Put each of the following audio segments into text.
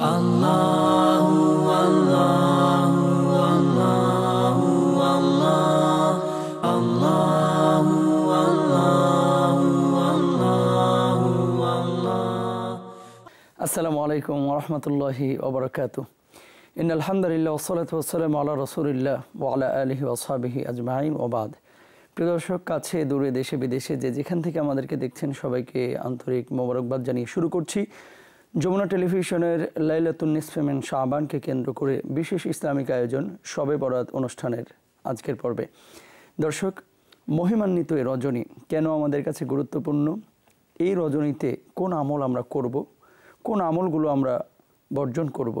আসসালামু আলাইকুম الله الله الله الله الله السلام ইন আলহামদুলিল্লাহ ওসলাত ওসালাম আল্লাহ আলহি ওসাবিহি আজমাইম ওবাদ প্রিয় দর্শক কাছে দূরে দেশে বিদেশে যে যেখান থেকে আমাদেরকে দেখছেন সবাইকে আন্তরিক মোবারকবাদ জানিয়ে শুরু করছি যমুনা টেলিভিশনের নিসফেমেন শাহবানকে কেন্দ্র করে বিশেষ ইসলামিক আয়োজন সবে বরাত অনুষ্ঠানের আজকের পর্বে দর্শক মহিমান্বিত এই রজনী কেন আমাদের কাছে গুরুত্বপূর্ণ এই রজনীতে কোন আমল আমরা করব কোন আমলগুলো আমরা বর্জন করব।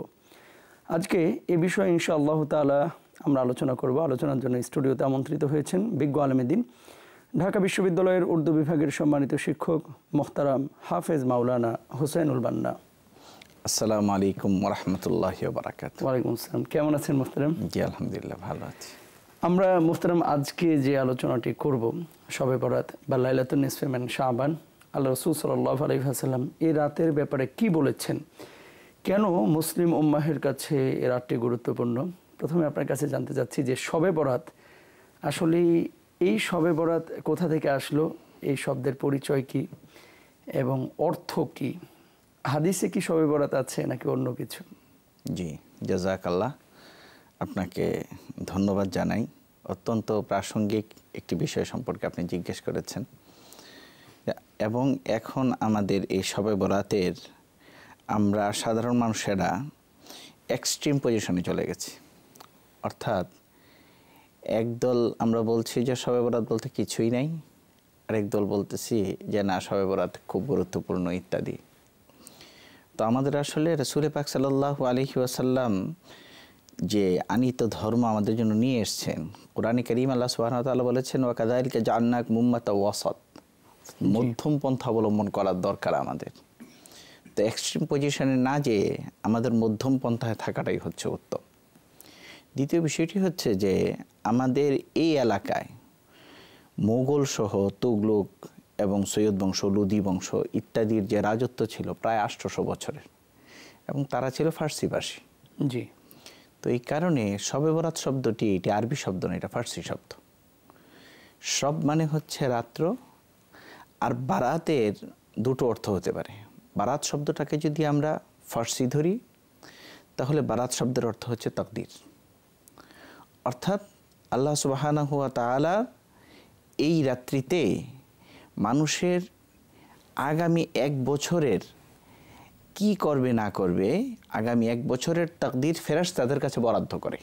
আজকে এ বিষয়ে ইনশা আল্লাহ তালা আমরা আলোচনা করব আলোচনার জন্য স্টুডিওতে আমন্ত্রিত হয়েছেন বিজ্ঞ আলমেদিন ঢাকা বিশ্ববিদ্যালয়ের উর্দু বিভাগের সম্মানিত শিক্ষক মোহতারাম হাফেজ মাওলানা হোসেনুল বান্না আসসালামু আলাইকুম রহমতুল্লাহ বারাকাত ওয়ালাইকুম আসসালাম কেমন আছেন মোহতারাম জি আলহামদুলিল্লাহ ভালো আছি আমরা মোহতারাম আজকে যে আলোচনাটি করব সবে বরাত বা লাইলাতুল নিসফেমেন শাহবান আল্লাহ রসুল সাল্লাহ আসাল্লাম এই রাতের ব্যাপারে কি বলেছেন কেন মুসলিম উম্মাহের কাছে এ রাতটি গুরুত্বপূর্ণ প্রথমে আপনার কাছে জানতে চাচ্ছি যে সবে বরাত আসলে এই শবে বরাত কোথা থেকে আসলো এই শব্দের পরিচয় কি এবং অর্থ কি হাদিসে কি শবে বরাত আছে নাকি অন্য কিছু জি জাজাকাল্লাহ আপনাকে ধন্যবাদ জানাই অত্যন্ত প্রাসঙ্গিক একটি বিষয় সম্পর্কে আপনি জিজ্ঞেস করেছেন এবং এখন আমাদের এই শবে বরাতের আমরা সাধারণ মানুষেরা এক্সট্রিম পজিশনে চলে গেছি অর্থাৎ একদল আমরা বলছি যে শবে বরাত বলতে কিছুই নাই আরেক দল বলতেছি যে না শবে বরাত খুব গুরুত্বপূর্ণ ইত্যাদি তো আমাদের আসলে রসুলে পাক সাল্লাহ আলহি ওয়াসাল্লাম যে আনিত ধর্ম আমাদের জন্য নিয়ে এসছেন কোরআনে করিম আল্লাহ সুবাহতাল্লাহ বলেছেন ওয়াকাদাইলকে জান্নাক মুম্মাতা ওয়াসত মধ্যম পন্থা অবলম্বন করার দরকার আমাদের তো এক্সট্রিম পজিশনে না যেয়ে আমাদের মধ্যম পন্থায় থাকাটাই হচ্ছে উত্তম দ্বিতীয় বিষয়টি হচ্ছে যে আমাদের এই এলাকায় মোগল সহ তুগলুক এবং সৈয়দ বংশ লুদি বংশ ইত্যাদির যে রাজত্ব ছিল প্রায় আষ্টশো বছরের এবং তারা ছিল ফার্সিবাসী জি তো এই কারণে শবে বরাত শব্দটি এটি আরবি শব্দ না এটা ফার্সি শব্দ সব মানে হচ্ছে রাত্র আর বারাতের দুটো অর্থ হতে পারে বারাত শব্দটাকে যদি আমরা ফার্সি ধরি তাহলে বারাত শব্দের অর্থ হচ্ছে তকদির অর্থাৎ আল্লাহ সুবাহানা হুয়া তালা এই রাত্রিতে মানুষের আগামী এক বছরের কি করবে না করবে আগামী এক বছরের তাকদির ফেরাস তাদের কাছে বরাদ্দ করে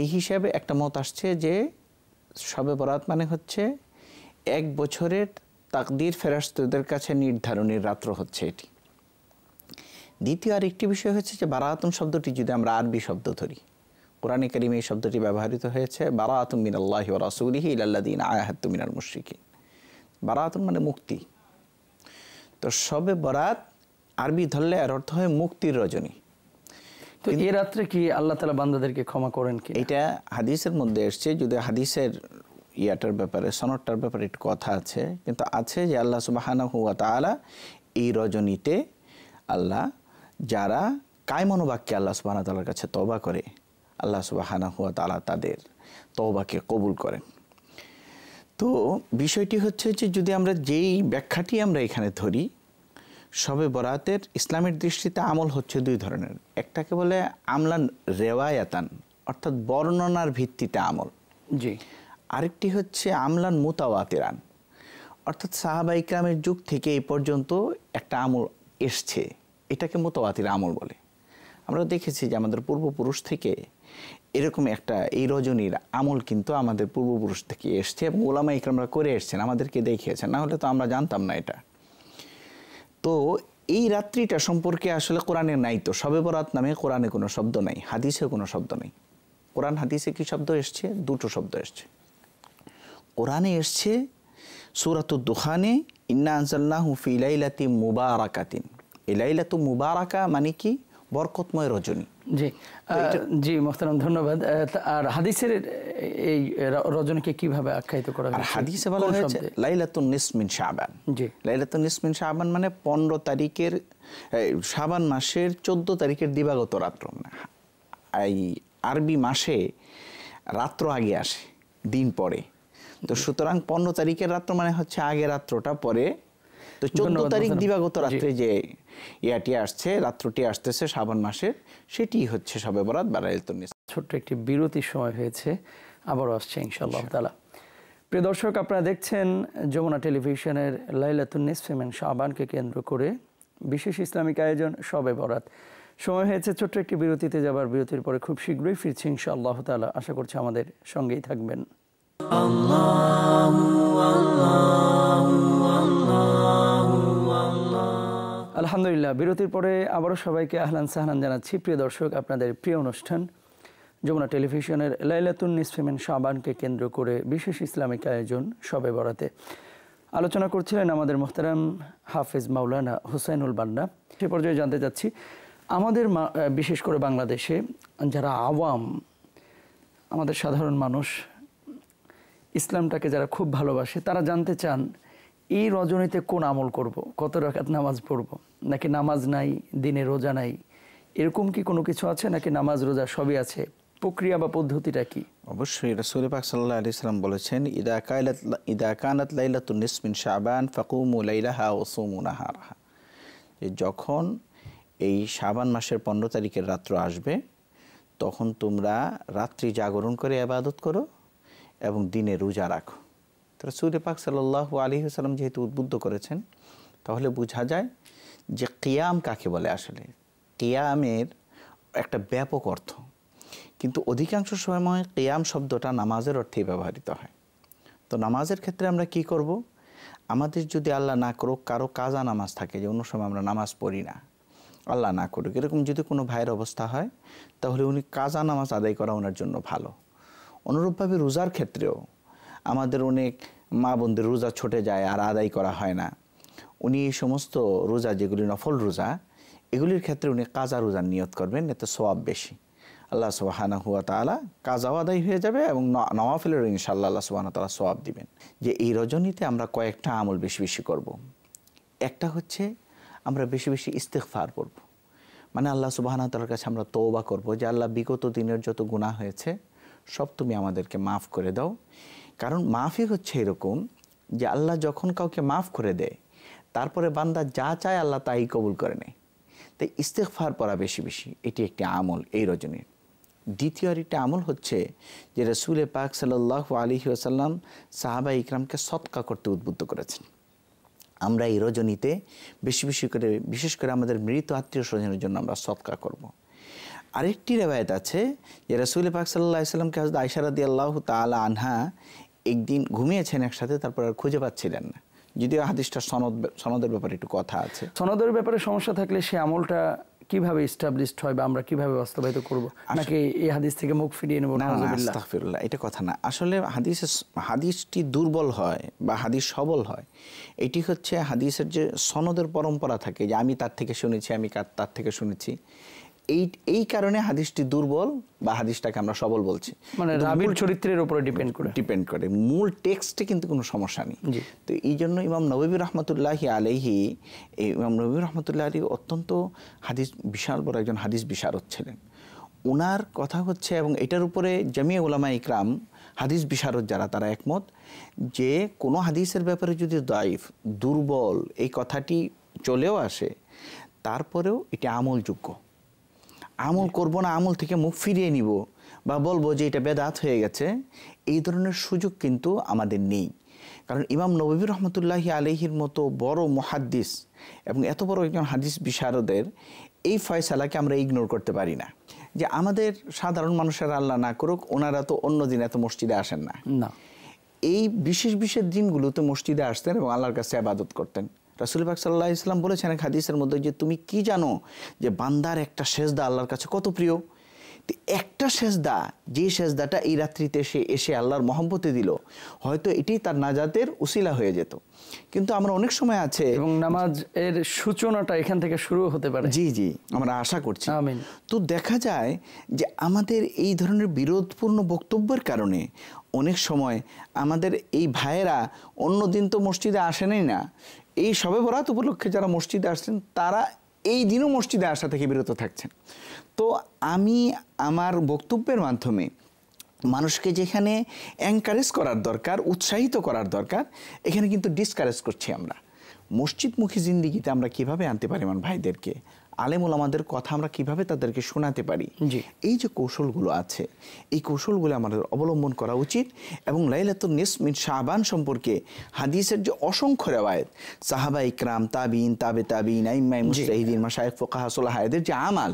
এই হিসাবে একটা মত আসছে যে সবে বরাত মানে হচ্ছে এক বছরের তাকদির ফেরাস্তদের কাছে নির্ধারণের রাত্র হচ্ছে এটি দ্বিতীয় আর একটি বিষয় হচ্ছে যে বারাতন শব্দটি যদি আমরা আরবি শব্দ ধরি কোরআনে করিমে এই শব্দটি ব্যবহৃত হয়েছে বারা বারাতুমিন আল্লাহ রাসুলিহি ইল্লাদিন আয়াহাতুমিনাল বারা বারাতুন মানে মুক্তি তো সবে বরাত আরবি ধরলে এর অর্থ হয় মুক্তির রজনী তো এই রাত্রে কি আল্লাহ তালা বান্দাদেরকে ক্ষমা করেন কি এটা হাদিসের মধ্যে এসছে যদি হাদিসের ইয়াটার ব্যাপারে সনদটার ব্যাপারে একটু কথা আছে কিন্তু আছে যে আল্লাহ সুবাহানা হুয়া তালা এই রজনীতে আল্লাহ যারা কায়মনোবাক্যে আল্লাহ সুবাহানা তালার কাছে তবা করে আল্লাহ সুবাহানা হুয়া তালা তাদের তওবাকে কবুল করেন তো বিষয়টি হচ্ছে যে যদি আমরা যেই ব্যাখ্যাটি আমরা এখানে ধরি সবে বরাতের ইসলামের দৃষ্টিতে আমল হচ্ছে দুই ধরনের একটাকে বলে আমলান রেওয়ায়াতান অর্থাৎ বর্ণনার ভিত্তিতে আমল জি আরেকটি হচ্ছে আমলান মোতাওয়াতিরান অর্থাৎ সাহাবা ইকরামের যুগ থেকে এই পর্যন্ত একটা আমল এসছে এটাকে মোতাওয়াতির আমল বলে আমরা দেখেছি যে আমাদের পূর্বপুরুষ থেকে এরকম একটা এই রজনীর আমল কিন্তু আমাদের পূর্বপুরুষ থেকে এসছে এবং ওলামা ইকরামরা করে এসছেন আমাদেরকে দেখিয়েছেন না হলে তো আমরা জানতাম না এটা তো এই রাত্রিটা সম্পর্কে আসলে কোরআনে নাই তো সবে বরাত নামে কোরআনে কোনো শব্দ নাই হাদিসে কোনো শব্দ নেই কোরআন হাদিসে কি শব্দ এসছে দুটো শব্দ এসছে কোরআনে এসছে সুরাত দোহানে ইন্না আনসাল্লাহ ফিলাইলাতি মুবারাকাতিন এলাইলাতু মুবারাকা মানে কি বরকতময় রজনী জি জি মোহতারাম ধন্যবাদ আর হাদিসের এই রজনীকে কিভাবে আখ্যায়িত করা হয় হাদিসে বলা হয়েছে লাইলাতুন নিসমিন শাবান জি লাইলাতুন নিসমিন শাবান মানে 15 তারিখের শাবান মাসের 14 তারিখের দিবাগত রাত্র মানে এই আরবি মাসে রাত্র আগে আসে দিন পরে তো সুতরাং পনেরো তারিখের রাত্র মানে হচ্ছে আগে রাত্রটা পরে তো চোদ্দ তারিখ দিবাগত রাত্রে যে ইয়াটি আসছে রাত্রটি আসতেছে শ্রাবণ মাসের সেটি হচ্ছে সবে বরাত বা ছোট্ট একটি বিরতির সময় হয়েছে আবারও আসছে ইনশাআল্লাহ প্রিয় দর্শক আপনারা দেখছেন যমুনা টেলিভিশনের লাইলাতুন্নিস ফেমেন শাহবানকে কেন্দ্র করে বিশেষ ইসলামিক আয়োজন সবে বরাত সময় হয়েছে ছোট্ট একটি বিরতিতে যাবার বিরতির পরে খুব শীঘ্রই ফিরছি ইনশাআল্লাহ তালা আশা করছি আমাদের সঙ্গেই থাকবেন আল্লাহ আল্লাহ আল্লাহ আলহামদুলিল্লাহ বিরতির পরে আবারও সবাইকে আহলান সাহলান জানাচ্ছি প্রিয় দর্শক আপনাদের প্রিয় অনুষ্ঠান যমুনা টেলিভিশনের লাইলাতুন নিসফেমেন শাহবানকে কেন্দ্র করে বিশেষ ইসলামিক আয়োজন সবে বরাতে আলোচনা করছিলেন আমাদের মোহতারাম হাফিজ মাওলানা হুসাইনুল বান্না সে পর্যায়ে জানতে চাচ্ছি আমাদের বিশেষ করে বাংলাদেশে যারা আওয়াম আমাদের সাধারণ মানুষ ইসলামটাকে যারা খুব ভালোবাসে তারা জানতে চান এই রজনীতে কোন আমল করব কত রকাত নামাজ পড়বো নাকি নামাজ নাই দিনে রোজা নাই এরকম কি কোনো কিছু আছে নাকি নামাজ রোজা সবই আছে প্রক্রিয়া বা পদ্ধতিটা কি অবশ্যই রসুল পাক সাল্লাহ আলি সাল্লাম বলেছেন ইদা কায়লাত ইদা কানাত লাইলাতুন নিসমিন শাবান ফাকুমু লাইলাহা ও সুমুনাহারাহা যখন এই শাবান মাসের পনেরো তারিখের রাত্র আসবে তখন তোমরা রাত্রি জাগরণ করে আবাদত করো এবং দিনে রোজা রাখো তো রসুল পাক সাল্লাহ আলী সাল্লাম যেহেতু উদ্বুদ্ধ করেছেন তাহলে বোঝা যায় যে কিয়াম কাকে বলে আসলে কিয়ামের একটা ব্যাপক অর্থ কিন্তু অধিকাংশ সময় কিয়াম শব্দটা নামাজের অর্থেই ব্যবহৃত হয় তো নামাজের ক্ষেত্রে আমরা কি করব আমাদের যদি আল্লাহ না করুক কারো কাজা নামাজ থাকে যে অন্য সময় আমরা নামাজ পড়ি না আল্লাহ না করুক এরকম যদি কোনো ভাইয়ের অবস্থা হয় তাহলে উনি কাজা নামাজ আদায় করা ওনার জন্য ভালো অনুরূপভাবে রোজার ক্ষেত্রেও আমাদের অনেক মা বোনদের রোজা ছুটে যায় আর আদায় করা হয় না উনি এই সমস্ত রোজা যেগুলি নফল রোজা এগুলির ক্ষেত্রে উনি কাজা রোজার নিয়ত করবেন এতে সোয়াব বেশি আল্লাহ সুবাহানা হুয়া তালা কাজাও আদায় হয়ে যাবে এবং নওয়াফিলের ইনশাল্লাহ আল্লাহ সুবাহানা তালা সবাব দিবেন যে এই রজনীতে আমরা কয়েকটা আমল বেশি বেশি করব। একটা হচ্ছে আমরা বেশি বেশি ইস্তেকফার করব। মানে আল্লাহ সুবাহানা তালার কাছে আমরা তৌবা করব যে আল্লাহ বিগত দিনের যত গুণা হয়েছে সব তুমি আমাদেরকে মাফ করে দাও কারণ মাফই হচ্ছে এরকম যে আল্লাহ যখন কাউকে মাফ করে দেয় তারপরে বান্দা যা চায় আল্লাহ তাই কবুল করে নেয় তাই ইস্তেকফার পড়া বেশি বেশি এটি একটি আমল এই রজনীর দ্বিতীয় আর একটি আমল হচ্ছে যে রসুল পাক সাল্লাহ আলী আসাল্লাম সাহাবা ইকরামকে সৎকা করতে উদ্বুদ্ধ করেছেন আমরা এই রজনীতে বেশি বেশি করে বিশেষ করে আমাদের মৃত আত্মীয় স্বজনের জন্য আমরা সৎকা করব। আরেকটি রেবায়ত আছে যে রসুল পাক সাল্লা সাল্লামকে হাজ আইসারাদি আল্লাহ তালা আনহা একদিন ঘুমিয়েছেন একসাথে তারপর আর খুঁজে পাচ্ছিলেন না যদিও হাদিসটা সনদ সনদের ব্যাপারে একটু কথা আছে সনদের ব্যাপারে সমস্যা থাকলে সে আমলটা কিভাবে এস্টাবলিশড হয় বা আমরা কিভাবে বাস্তবায়িত করব নাকি এই হাদিস থেকে মুখ ফিরিয়ে নেব আস্তাগফিরুল্লাহ এটা কথা না আসলে হাদিস হাদিসটি দুর্বল হয় বা হাদিস সবল হয় এটি হচ্ছে হাদিসের যে সনদের পরম্পরা থাকে যে আমি তার থেকে শুনেছি আমি তার থেকে শুনেছি এই এই কারণে হাদিসটি দুর্বল বা হাদিসটাকে আমরা সবল বলছি মানে রাবির চরিত্রের উপরে ডিপেন্ড করে ডিপেন্ড করে মূল টেক্সটে কিন্তু কোনো সমস্যা নেই তো এই জন্য ইমাম নবী রহমতুল্লাহি আলহি ইমাম নবী রহমতুল্লাহ আলী অত্যন্ত হাদিস বিশাল বড় একজন হাদিস বিশারদ ছিলেন ওনার কথা হচ্ছে এবং এটার উপরে জামিয়া উলামা ইকরাম হাদিস বিশারদ যারা তারা একমত যে কোনো হাদিসের ব্যাপারে যদি দায়ফ দুর্বল এই কথাটি চলেও আসে তারপরেও এটি আমলযোগ্য আমল করব না আমল থেকে মুখ ফিরিয়ে নিব বা বলবো যে এটা বেদাত হয়ে গেছে এই ধরনের সুযোগ কিন্তু আমাদের নেই কারণ ইমাম নবী রহমতুল্লাহ আলহির মতো বড় মহাদ্দিস এবং এত বড় একজন হাদিস বিশারদের এই ফয়সালাকে আমরা ইগনোর করতে পারি না যে আমাদের সাধারণ মানুষের আল্লাহ না করুক ওনারা তো অন্য দিন এত মসজিদে আসেন না এই বিশেষ বিশেষ দিনগুলোতে মসজিদে আসতেন এবং আল্লাহর কাছে আবাদত করতেন রাসুল পাক সাল্লাহ ইসলাম বলেছেন এক হাদিসের মধ্যে যে তুমি কি জানো যে বান্দার একটা সেজদা আল্লাহর কাছে কত প্রিয় একটা সেজদা যে সেজদাটা এই রাত্রিতে সে এসে আল্লাহর মহব্বতে দিল হয়তো এটি তার নাজাতের উসিলা হয়ে যেত কিন্তু আমরা অনেক সময় আছে এবং নামাজ এর সূচনাটা এখান থেকে শুরু হতে পারে জি জি আমরা আশা করছি তো দেখা যায় যে আমাদের এই ধরনের বিরোধপূর্ণ বক্তব্যের কারণে অনেক সময় আমাদের এই ভাইয়েরা অন্য দিন তো মসজিদে আসেনই না এই সবে বরাত উপলক্ষে যারা মসজিদে আসছেন তারা এই দিনও মসজিদে আসা থেকে বিরত থাকছেন তো আমি আমার বক্তব্যের মাধ্যমে মানুষকে যেখানে এনকারেজ করার দরকার উৎসাহিত করার দরকার এখানে কিন্তু ডিসকারেজ করছি আমরা মসজিদমুখী জিন্দিগিতে আমরা কীভাবে আনতে পারি আমার ভাইদেরকে আলেমুল আমাদের কথা আমরা কিভাবে তাদেরকে শোনাতে পারি এই যে কৌশলগুলো আছে এই কৌশলগুলো আমাদের অবলম্বন করা উচিত এবং লাইলাতুল নিসমিন শাহবান সম্পর্কে হাদিসের যে অসংখ্য রেওয়ায়ত সাহাবা ইকরাম তাবিন তাবে তাবিন আইমাই মা মাসায় ফোকাহ এদের যে আমাল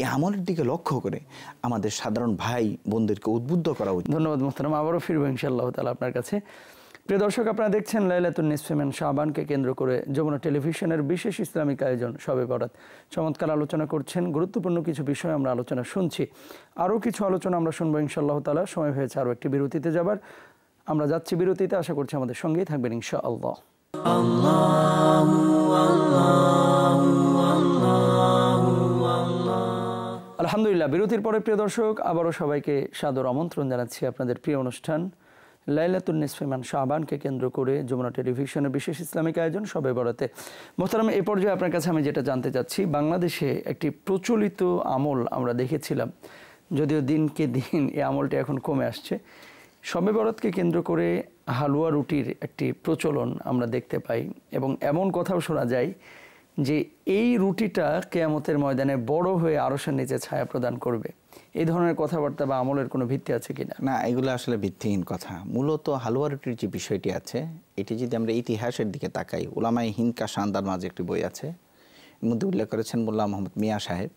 এই আমলের দিকে লক্ষ্য করে আমাদের সাধারণ ভাই বোনদেরকে উদ্বুদ্ধ করা উচিত ধন্যবাদ মোস্তারাম আবারও ফিরবো ইনশাআল্লাহ তালা আপনার কাছে প্রিয় দর্শক আপনারা দেখছেন লাইলাতুন নিসফেমেন শাহবানকে কেন্দ্র করে যমুনা টেলিভিশনের বিশেষ ইসলামিক আয়োজন সবে বরাত চমৎকার আলোচনা করছেন গুরুত্বপূর্ণ কিছু বিষয় আমরা আলোচনা শুনছি আরও কিছু আলোচনা আমরা শুনবো ইনশাআল্লাহ তালা সময় হয়েছে আরও একটি বিরতিতে যাবার আমরা যাচ্ছি বিরতিতে আশা করছি আমাদের সঙ্গেই থাকবেন ইনশাআল্লাহ আলহামদুলিল্লাহ বিরতির পরে প্রিয় দর্শক আবারও সবাইকে সাদর আমন্ত্রণ জানাচ্ছি আপনাদের প্রিয় অনুষ্ঠান লাইলাতুল নিসফিমান শাহবানকে কেন্দ্র করে যমুনা টেলিভিশনের বিশেষ ইসলামিক আয়োজন সবে বড়াতে মোহতারাম এ পর্যায়ে আপনার কাছে আমি যেটা জানতে চাচ্ছি বাংলাদেশে একটি প্রচলিত আমল আমরা দেখেছিলাম যদিও দিনকে দিন এই আমলটি এখন কমে আসছে শবে বরতকে কেন্দ্র করে হালুয়া রুটির একটি প্রচলন আমরা দেখতে পাই এবং এমন কথাও শোনা যায় যে এই রুটিটা কেয়ামতের ময়দানে বড় হয়ে আরশের নিচে ছায়া প্রদান করবে এই ধরনের কথাবার্তা বা আমলের কোনো ভিত্তি আছে কিনা না এগুলো আসলে ভিত্তিহীন কথা মূলত হালুয়া রুটির যে বিষয়টি আছে এটি যদি আমরা ইতিহাসের দিকে তাকাই ওলামাই হিনকা শান্দার মাঝে একটি বই আছে এর মধ্যে উল্লেখ করেছেন মোল্লা মোহাম্মদ মিয়া সাহেব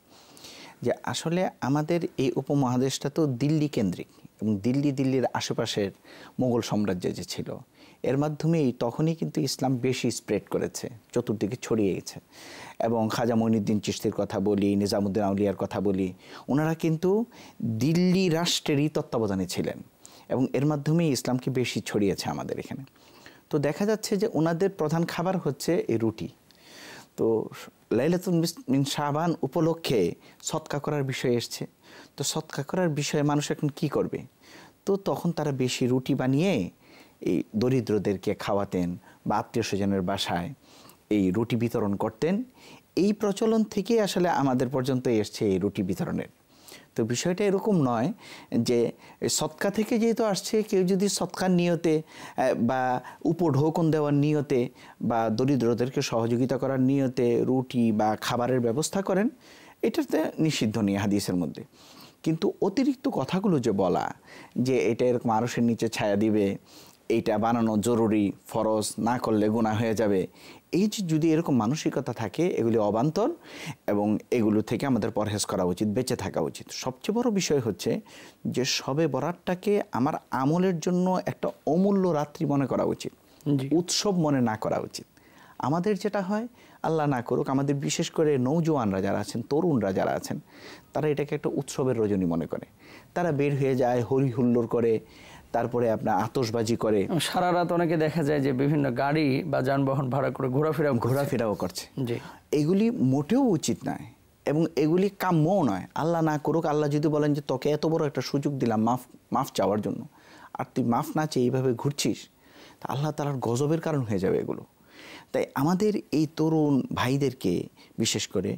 যে আসলে আমাদের এই উপমহাদেশটা তো দিল্লি কেন্দ্রিক এবং দিল্লি দিল্লির আশেপাশের মোগল সাম্রাজ্য যে ছিল এর মাধ্যমেই তখনই কিন্তু ইসলাম বেশি স্প্রেড করেছে চতুর্দিকে ছড়িয়ে গেছে এবং খাজা মঈনুদ্দিন চিস্তির কথা বলি নিজামুদ্দিন আউলিয়ার কথা বলি ওনারা কিন্তু দিল্লি রাষ্ট্রেরই তত্ত্বাবধানে ছিলেন এবং এর মাধ্যমেই ইসলামকে বেশি ছড়িয়েছে আমাদের এখানে তো দেখা যাচ্ছে যে ওনাদের প্রধান খাবার হচ্ছে এই রুটি তো লাইলাতুল মিন শাহবান উপলক্ষে সৎকা করার বিষয় এসছে তো সৎকা করার বিষয়ে মানুষ এখন কী করবে তো তখন তারা বেশি রুটি বানিয়ে এই দরিদ্রদেরকে খাওয়াতেন বা আত্মীয় স্বজনের বাসায় এই রুটি বিতরণ করতেন এই প্রচলন থেকেই আসলে আমাদের পর্যন্ত এসছে এই রুটি বিতরণের তো বিষয়টা এরকম নয় যে সৎকা থেকে যেহেতু আসছে কেউ যদি সৎকার নিয়তে বা উপঢৌকন দেওয়ার নিয়তে বা দরিদ্রদেরকে সহযোগিতা করার নিয়তে রুটি বা খাবারের ব্যবস্থা করেন এটাতে নিষিদ্ধ নিয়ে হাদিসের মধ্যে কিন্তু অতিরিক্ত কথাগুলো যে বলা যে এটা এরকম আরসের নিচে ছায়া দিবে এইটা বানানো জরুরি ফরজ না করলে গুণা হয়ে যাবে এই যে যদি এরকম মানসিকতা থাকে এগুলি অবান্তর এবং এগুলো থেকে আমাদের পরহেজ করা উচিত বেঁচে থাকা উচিত সবচেয়ে বড় বিষয় হচ্ছে যে সবে বরাতটাকে আমার আমলের জন্য একটা অমূল্য রাত্রি মনে করা উচিত উৎসব মনে না করা উচিত আমাদের যেটা হয় আল্লাহ না করুক আমাদের বিশেষ করে নৌজওয়ানরা যারা আছেন তরুণরা যারা আছেন তারা এটাকে একটা উৎসবের রজনী মনে করে তারা বের হয়ে যায় হরি হুল্লোড় করে তারপরে আপনার আতসবাজি করে সারা রাত অনেকে দেখা যায় যে বিভিন্ন গাড়ি বা যানবাহন ভাড়া করে ঘোরাফেরা ঘোরাফেরাও করছে এগুলি মোটেও উচিত নয় এবং এগুলি কাম্যও নয় আল্লাহ না করুক আল্লাহ যদি বলেন যে তোকে এত বড় একটা সুযোগ দিলাম মাফ মাফ চাওয়ার জন্য আর তুই মাফ না চেয়ে এইভাবে ঘুরছিস তা আল্লাহ তালার গজবের কারণ হয়ে যাবে এগুলো তাই আমাদের এই তরুণ ভাইদেরকে বিশেষ করে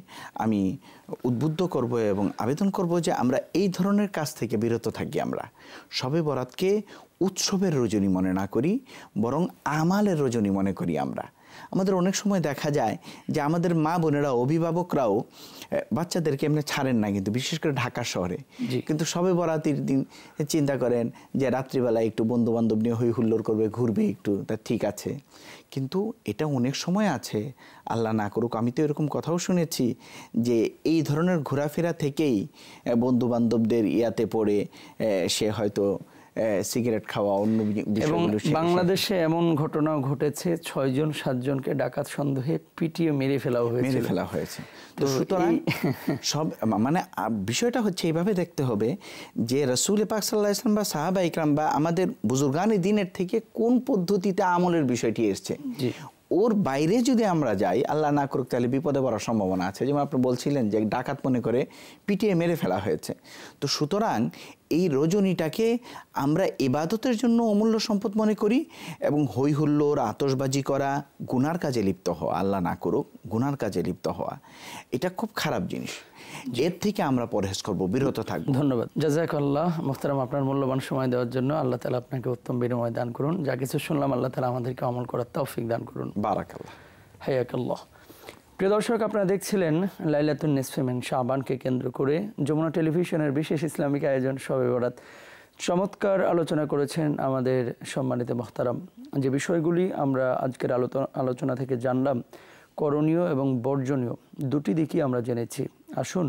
আমি উদ্বুদ্ধ করব এবং আবেদন করব যে আমরা এই ধরনের কাজ থেকে বিরত থাকি আমরা সবে বরাতকে উৎসবের রজনী মনে না করি বরং আমালের রজনী মনে করি আমরা আমাদের অনেক সময় দেখা যায় যে আমাদের মা বোনেরা অভিভাবকরাও বাচ্চাদেরকে এমনি ছাড়েন না কিন্তু বিশেষ করে ঢাকা শহরে কিন্তু সবে বরাতির দিন চিন্তা করেন যে রাত্রিবেলা একটু বন্ধু বান্ধব নিয়ে হই হুল্লোড় করবে ঘুরবে একটু তা ঠিক আছে কিন্তু এটা অনেক সময় আছে আল্লাহ না করুক আমি তো এরকম কথাও শুনেছি যে এই ধরনের ঘোরাফেরা থেকেই বন্ধু বান্ধবদের ইয়াতে পড়ে সে হয়তো সিগারেট খাওয়া অন্য বাংলাদেশে এমন ঘটনা ঘটেছে ছয় জন সাত জনকে ডাকাত সন্দেহে পিটিয়ে মেরে ফেলা হয়েছে মেরে ফেলা হয়েছে তো সুতরাং সব মানে বিষয়টা হচ্ছে এইভাবে দেখতে হবে যে রসুল পাক সাল্লাহ ইসলাম বা সাহাবা ইকরাম বা আমাদের বুজুর্গানি দিনের থেকে কোন পদ্ধতিতে আমলের বিষয়টি এসছে ওর বাইরে যদি আমরা যাই আল্লাহ না করুক তাহলে বিপদে পড়ার সম্ভাবনা আছে যেমন আপনি বলছিলেন যে ডাকাত মনে করে পিটিয়ে মেরে ফেলা হয়েছে তো সুতরাং এই রজনীটাকে আমরা এবাদতের জন্য অমূল্য সম্পদ মনে করি এবং হৈ হুল্লোর আতসবাজি করা গুনার কাজে লিপ্ত হওয়া আল্লাহ না করুক গুনার কাজে লিপ্ত হওয়া এটা খুব খারাপ জিনিস এর থেকে আমরা পরহেজ করব বিরত থাকবো ধন্যবাদ জাজাকাল্লাহ মোহতারাম আপনার মূল্যবান সময় দেওয়ার জন্য আল্লাহ তালা আপনাকে উত্তম বিনিময় দান করুন যা কিছু শুনলাম আল্লাহ তালা আমাদেরকে অমল করার তৌফিক দান করুন বারাকাল্লাহ হাইয়াকাল্লাহ প্রিয় দর্শক আপনারা দেখছিলেন লাইলাতুন নেসফেমেন শাহবানকে কেন্দ্র করে যমুনা টেলিভিশনের বিশেষ ইসলামিক আয়োজন সবে বরাত চমৎকার আলোচনা করেছেন আমাদের সম্মানিত মোহতারাম যে বিষয়গুলি আমরা আজকের আলোচনা থেকে জানলাম করণীয় এবং বর্জনীয় দুটি দিকই আমরা জেনেছি আসুন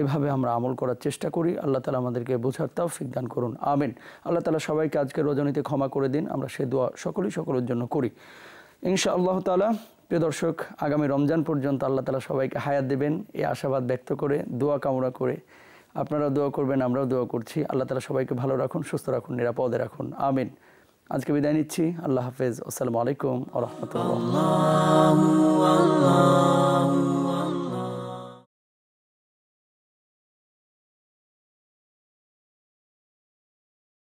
এভাবে আমরা আমল করার চেষ্টা করি আল্লাহ তালা আমাদেরকে বোঝার তাও দান করুন আমেন আল্লাহ তালা সবাইকে আজকে রজনীতে ক্ষমা করে দিন আমরা সে দোয়া সকলেই সকলের জন্য করি ইনশা আল্লাহ তালা প্রিয় দর্শক আগামী রমজান পর্যন্ত আল্লাহ তালা সবাইকে হায়াত দেবেন এই আশাবাদ ব্যক্ত করে দোয়া কামনা করে আপনারা দোয়া করবেন আমরাও দোয়া করছি আল্লাহ তালা সবাইকে ভালো রাখুন সুস্থ রাখুন নিরাপদে রাখুন আমিন আজকে বিদায় নিচ্ছি আল্লাহ হাফেজ আসসালামু আলাইকুম আ রহমতুল্লাহ